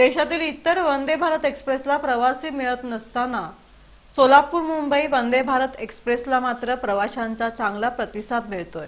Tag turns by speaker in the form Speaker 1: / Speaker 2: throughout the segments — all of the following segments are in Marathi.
Speaker 1: देशातील इतर वंदे भारत एक्सप्रेसला प्रवासी मिळत नसताना सोलापूर मुंबई वंदे भारत एक्सप्रेसला मात्र प्रवाशांचा चांगला प्रतिसाद मिळतोय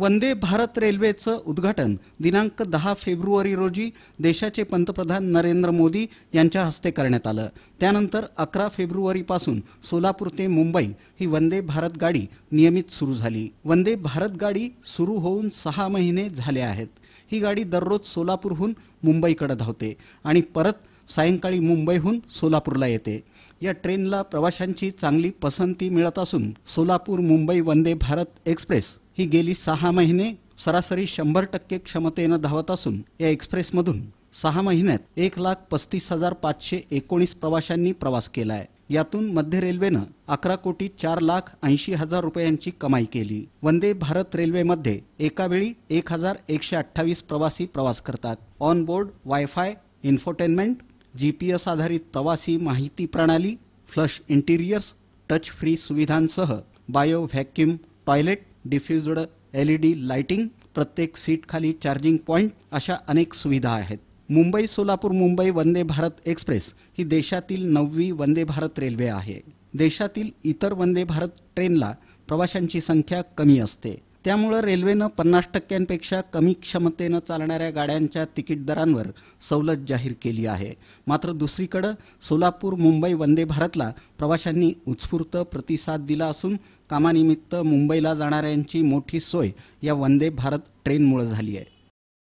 Speaker 2: वंदे भारत रेल्वेचं उद्घाटन दिनांक दहा फेब्रुवारी रोजी देशाचे पंतप्रधान नरेंद्र मोदी यांच्या हस्ते करण्यात आलं त्यानंतर अकरा फेब्रुवारीपासून सोलापूर ते मुंबई ही वंदे भारत गाडी नियमित सुरू झाली वंदे भारत गाडी सुरू होऊन सहा महिने झाले आहेत ही गाडी दररोज सोलापूरहून मुंबईकडे धावते आणि परत सायंकाळी मुंबईहून सोलापूरला येते या ट्रेनला प्रवाशांची चांगली पसंती मिळत असून सोलापूर मुंबई वंदे भारत एक्सप्रेस ही गेली सहा महिने सरासरी शंभर टक्के क्षमतेनं धावत असून या एक्सप्रेसमधून सहा महिन्यात एक लाख पस्तीस हजार पाचशे एकोणीस प्रवाशांनी प्रवास केला आहे यातून मध्य रेल्वेनं अकरा कोटी चार लाख ऐंशी हजार रुपयांची कमाई केली वंदे भारत रेल्वेमध्ये एकावेळी एक हजार एकशे अठ्ठावीस प्रवासी प्रवास करतात on board wifi infotainment G P S आधारित प्रवासी माहिती प्रणाली फ्लश इंटिरियर्स टच फ्री सुविधांसह bio vacuum toilet diffused L E D lighting प्रत्येक सीटखाली चार्जिंग पॉईंट अशा अनेक सुविधा आहेत मुंबई सोलापूर मुंबई वंदे भारत एक्सप्रेस ही देशातील नववी वंदे भारत रेल्वे आहे देशातील इतर वंदे भारत ट्रेनला प्रवाशांची संख्या कमी असते त्यामुळं रेल्वेनं पन्नास टक्क्यांपेक्षा कमी क्षमतेनं चालणाऱ्या गाड्यांच्या तिकीट दरांवर सवलत जाहीर केली आहे मात्र दुसरीकडं सोलापूर मुंबई वंदे भारतला प्रवाशांनी उत्स्फूर्त प्रतिसाद दिला असून कामानिमित्त मुंबईला जाणाऱ्यांची मोठी सोय या वंदे भारत ट्रेनमुळं झाली आहे